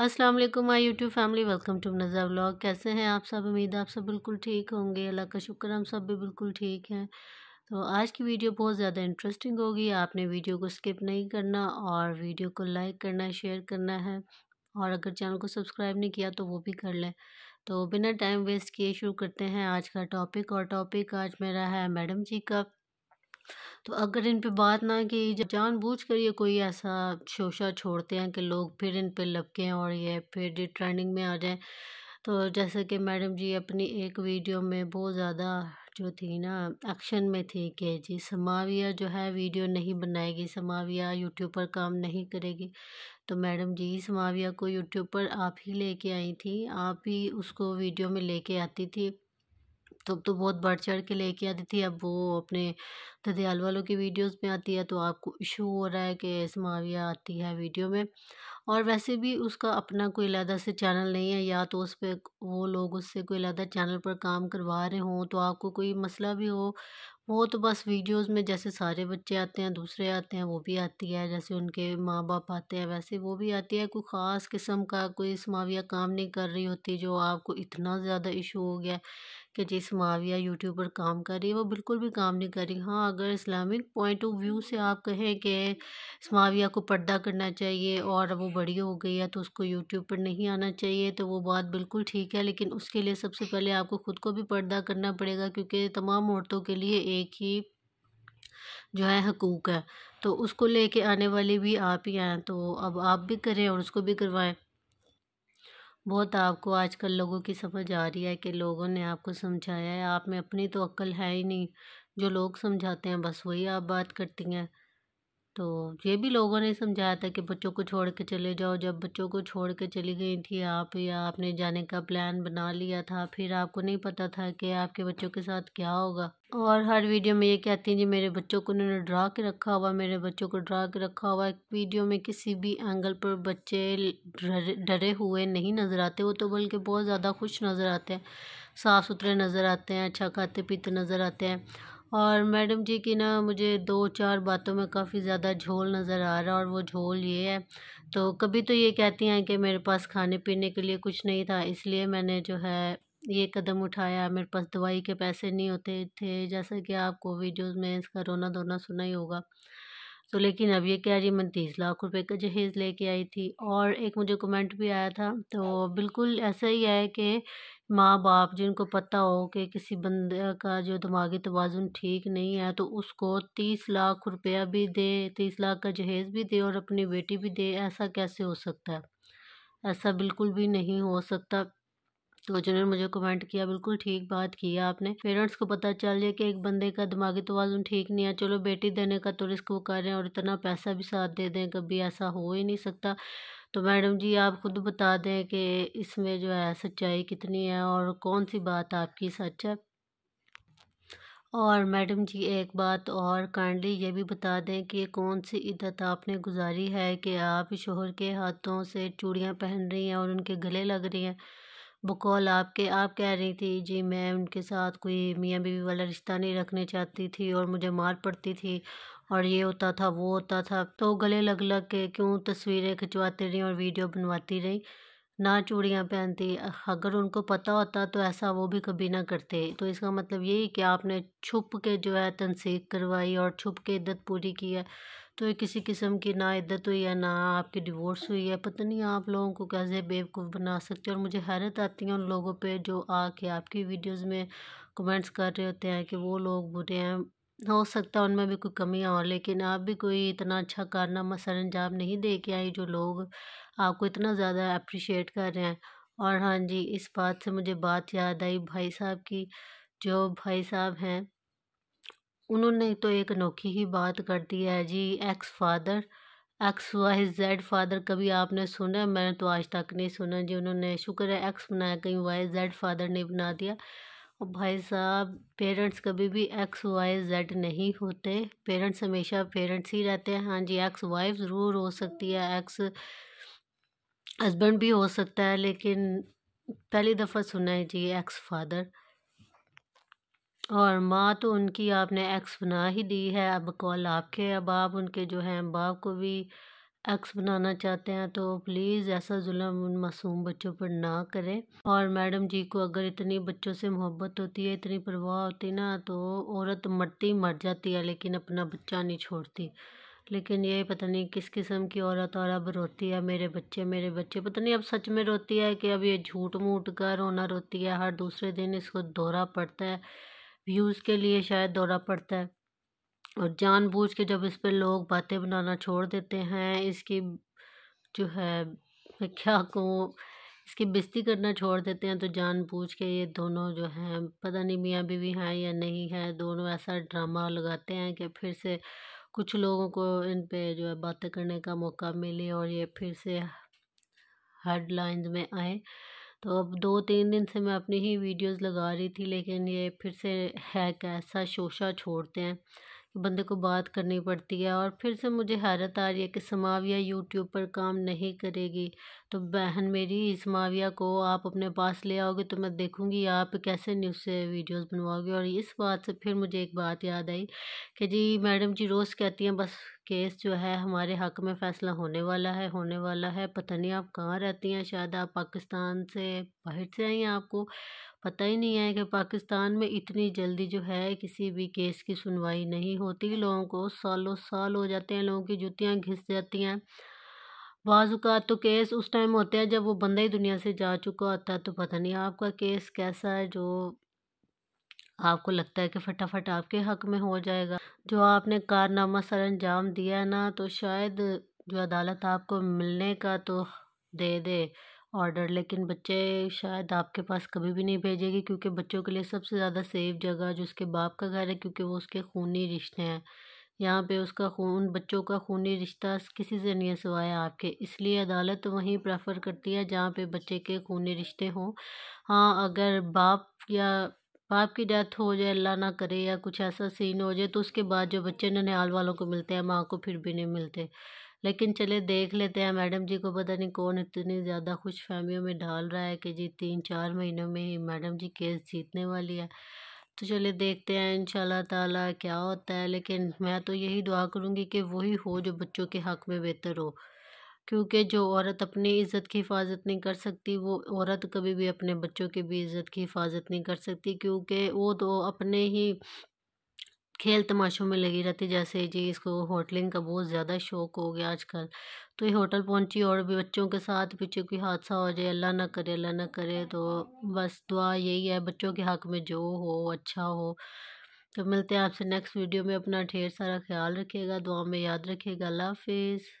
अस्सलाम वालेकुम my YouTube family welcome to Naza vlog कैसे हैं आप सब उम्मीद आप सब बिल्कुल ठीक होंगे अल्लाह का शुक्र हम सब भी बिल्कुल ठीक हैं तो आज की वीडियो बहुत ज़्यादा इंटरेस्टिंग होगी आपने वीडियो को स्किप नहीं करना और वीडियो को लाइक करना है शेयर करना है और अगर चैनल को सब्सक्राइब नहीं किया तो वो भी कर लें तो बिना टाइम वेस्ट किए शुरू करते हैं आज का टॉपिक और टॉपिक आज मेरा है मैडम जी का तो अगर इन पे बात ना की जानबूझ कर ये कोई ऐसा शोशा छोड़ते हैं कि लोग फिर इन पे लपकें और ये फिर ट्रेंडिंग में आ जाएं तो जैसे कि मैडम जी अपनी एक वीडियो में बहुत ज़्यादा जो थी ना एक्शन में थी कि जी समाविया जो है वीडियो नहीं बनाएगी समाविया यूट्यूब पर काम नहीं करेगी तो मैडम जी समाविया को यूट्यूब पर आप ही लेके आई थी आप ही उसको वीडियो में लेके आती थी तब तो, तो बहुत बढ़ चढ़ के लेके आती थी अब वो अपने ददयाल वालों की वीडियोस में आती है तो आपको इशू हो रहा है कि इसमाविया आती है वीडियो में और वैसे भी उसका अपना कोई अलहदा से चैनल नहीं है या तो उस पर वो लोग उससे कोई अलहदा चैनल पर काम करवा रहे हों तो आपको कोई मसला भी हो वो तो बस वीडियोस में जैसे सारे बच्चे आते हैं दूसरे आते हैं वो भी आती है जैसे उनके माँ बाप आते हैं वैसे वो भी आती है कोई ख़ास किस्म का कोई समाविया काम नहीं कर रही होती जो आपको इतना ज़्यादा इशू हो गया कि जिस माविया यूट्यूब पर काम कर रही है वो बिल्कुल भी काम नहीं कर रही हाँ अगर इस्लामिक पॉइंट ऑफ व्यू से आप कहें कि इस माविया को पर्दा करना चाहिए और वो बड़ी हो गई है तो उसको यूट्यूब पर नहीं आना चाहिए तो वो बात बिल्कुल ठीक है लेकिन उसके लिए सबसे पहले आपको ख़ुद को भी पर्दा करना पड़ेगा क्योंकि तमाम औरतों के लिए एक ही जो है हकूक़ है तो उसको लेके आने वाले भी आप ही हैं तो अब आप भी करें और उसको भी करवाएं बहुत आपको आजकल लोगों की समझ आ रही है कि लोगों ने आपको समझाया है आप में अपनी तो अक्ल है ही नहीं जो लोग समझाते हैं बस वही आप बात करती हैं तो ये भी लोगों ने समझाया था कि बच्चों को छोड़ के चले जाओ जब बच्चों को छोड़ के चली गई थी आप या आपने जाने का प्लान बना लिया था फिर आपको नहीं पता था कि आपके बच्चों के साथ क्या होगा और हर वीडियो में ये कहती हैं जी मेरे बच्चों को उन्होंने ड्रा के रखा हुआ मेरे बच्चों को ड्रा के रखा हुआ एक वीडियो में किसी भी एंगल पर बच्चे डरे हुए नहीं नज़र आते वो तो बल्कि बहुत ज़्यादा खुश नज़र आते हैं साफ़ सुथरे नज़र आते हैं अच्छा खाते पीते नज़र आते हैं और मैडम जी की ना मुझे दो चार बातों में काफ़ी ज़्यादा झोल नज़र आ रहा है और वो झोल ये है तो कभी तो ये कहती हैं कि मेरे पास खाने पीने के लिए कुछ नहीं था इसलिए मैंने जो है ये कदम उठाया मेरे पास दवाई के पैसे नहीं होते थे जैसा कि आपको वीडियोस में इसका रोना धोना सुना ही होगा तो लेकिन अब ये कह रही मैं तीस लाख रुपए का जहेज़ लेके आई थी और एक मुझे कमेंट भी आया था तो बिल्कुल ऐसा ही है कि माँ बाप जिनको पता हो कि किसी बंदे का जो दिमागी तोज़ुन ठीक नहीं है तो उसको तीस लाख रुपया भी दे तीस लाख का जहेज़ भी दे और अपनी बेटी भी दे ऐसा कैसे हो सकता है ऐसा बिल्कुल भी नहीं हो सकता तो जिन्होंने मुझे कमेंट किया बिल्कुल ठीक बात की आपने पेरेंट्स को पता चल जाए कि एक बंदे का दिमागी तोज़ुन ठीक नहीं है चलो बेटी देने का तो रिस्क वो कर रहे हैं और इतना पैसा भी साथ दे दें कभी ऐसा हो ही नहीं सकता तो मैडम जी आप खुद बता दें कि इसमें जो है सच्चाई कितनी है और कौन सी बात आपकी सच है और मैडम जी एक बात और काइंडली ये भी बता दें कि कौन सी इद्दत आपने गुजारी है कि आप शोहर के हाथों से चूड़ियाँ पहन रही हैं और उनके गले लग रही हैं बकौल आपके आप कह रही थी जी मैं उनके साथ कोई मियाँ बीवी वाला रिश्ता नहीं रखने चाहती थी और मुझे मार पड़ती थी और ये होता था वो होता था तो गले लग लग के क्यों तस्वीरें खिंचवाती रहीं और वीडियो बनवाती रहीं ना चूड़ियाँ पहनती अगर उनको पता होता तो ऐसा वो भी कभी ना करते तो इसका मतलब यही कि आपने छुप के जो है तनसीक करवाई और छुप के इद्दत पूरी की है तो किसी किस्म की ना इद्दत हुई है ना आपकी डिवोर्स हुई है पता नहीं आप लोगों को कैसे बेवकूफ़ बना सकते हैं और मुझे हैरत आती है उन लोगों पे जो आके आपकी वीडियोस में कमेंट्स कर रहे होते हैं कि वो लोग बुरे हैं हो सकता है उनमें भी कोई कमियाँ हो लेकिन आप भी कोई इतना अच्छा कारनामा सर अंजाम नहीं दे के आई जो लोग आपको इतना ज़्यादा अप्रिशिएट कर रहे हैं और हाँ जी इस बात से मुझे बात याद आई भाई साहब की जो भाई साहब हैं उन्होंने तो एक अनोखी ही बात कर दी है जी X father X Y Z father कभी आपने सुना मैंने तो आज तक नहीं सुना जी उन्होंने शुक्र है एक्स बनाया कहीं वाई जेड फादर ने बना दिया और भाई साहब पेरेंट्स कभी भी एक्स वाई जेड नहीं होते पेरेंट्स हमेशा पेरेंट्स ही रहते हैं हाँ जी एक्स वाइफ ज़रूर हो सकती है एक्स हस्बैंड भी हो सकता है लेकिन पहली दफ़ा सुना है जी एक्स फादर और माँ तो उनकी आपने एक्स बना ही दी है अब कॉल आपके अब आप उनके जो हैं बाप को भी एक्स बनाना चाहते हैं तो प्लीज़ ऐसा जुल्म उन मासूम बच्चों पर ना करें और मैडम जी को अगर इतनी बच्चों से मोहब्बत होती है इतनी परवाह होती ना तो औरत मरती मर जाती है लेकिन अपना बच्चा नहीं छोड़ती लेकिन ये पता नहीं किस किस्म की औरत और अब रोती है मेरे बच्चे मेरे बच्चे पता नहीं अब सच में रोती है कि अब ये झूठ मूठ का रोना रोती है हर दूसरे दिन इसको दौरा पड़ता है व्यूज़ के लिए शायद दौड़ा पड़ता है और जानबूझ के जब इस पर लोग बातें बनाना छोड़ देते हैं इसकी जो है मैं क्या कहूँ इसकी बिस्ती करना छोड़ देते हैं तो जानबूझ के ये दोनों जो हैं पता नहीं मियाँ बीवी हैं या नहीं है दोनों ऐसा ड्रामा लगाते हैं कि फिर से कुछ लोगों को इन पे जो है बातें करने का मौका मिले और ये फिर से हेडलाइंस में आए तो अब दो तीन दिन से मैं अपनी ही वीडियोस लगा रही थी लेकिन ये फिर से है कैसा शोशा छोड़ते हैं कि बंदे को बात करनी पड़ती है और फिर से मुझे हैरत आ रही है कि समाविया यूट्यूब पर काम नहीं करेगी तो बहन मेरी समाविया को आप अपने पास ले आओगे तो मैं देखूंगी आप कैसे न्यूज़ से वीडियोस बनवाओगे और इस बात से फिर मुझे एक बात याद आई कि जी मैडम जी रोज़ कहती हैं बस केस जो है हमारे हक में फ़ैसला होने वाला है होने वाला है पता नहीं आप कहाँ रहती हैं शायद आप पाकिस्तान से बाहर से आई हैं आपको पता ही नहीं है कि पाकिस्तान में इतनी जल्दी जो है किसी भी केस की सुनवाई नहीं होती लोगों को सालों साल हो जाते हैं लोगों की जुतियाँ घिस जाती हैं बाजुका तो केस उस टाइम होते हैं जब वो बंदा ही दुनिया से जा चुका होता है तो पता नहीं आपका केस कैसा है जो आपको लगता है कि फटाफट आपके हक में हो जाएगा जो आपने कारनामा सर अंजाम दिया ना तो शायद जो अदालत आपको मिलने का तो दे दे ऑर्डर लेकिन बच्चे शायद आपके पास कभी भी नहीं भेजेगी क्योंकि बच्चों के लिए सबसे ज़्यादा सेफ जगह जो उसके बाप का घर है क्योंकि वो उसके खूनी रिश्ते हैं यहाँ पे उसका खून बच्चों का खूनी रिश्ता किसी से नहीं सवाया आपके इसलिए अदालत वहीं प्रेफर करती है जहाँ पे बच्चे के खूनी रिश्ते हों हाँ अगर बाप या बाप की डेथ हो जाए अल्लाह ना करे या कुछ ऐसा सीन हो जाए तो उसके बाद जो बच्चे ननिहाल वालों को मिलते हैं माँ को फिर भी नहीं मिलते लेकिन चले देख लेते हैं मैडम जी को पता नहीं कौन इतनी ज़्यादा खुश फहमियों में डाल रहा है कि जी तीन चार महीनों में ही मैडम जी केस जीतने वाली है तो चले देखते हैं इन ताला क्या होता है लेकिन मैं तो यही दुआ करूँगी कि वही हो जो बच्चों के हक़ में बेहतर हो क्योंकि जो औरत अपनी इज़्ज़त की हिफाज़त नहीं कर सकती वो औरत कभी भी अपने बच्चों की भी इज़्ज़त की हिफाज़त नहीं कर सकती क्योंकि वो तो अपने ही खेल तमाशों में लगी रहती जैसे जी इसको होटलिंग का बहुत ज़्यादा शौक हो गया आजकल तो ये होटल पहुंची और भी बच्चों के साथ पीछे कोई हादसा हो जाए अल्लाह ना करे अल्लाह ना करे तो बस दुआ यही है बच्चों के हक में जो हो अच्छा हो तो मिलते हैं आपसे नेक्स्ट वीडियो में अपना ढेर सारा ख्याल रखिएगा दुआ में याद रखिएगा अल्लाह हाफिज़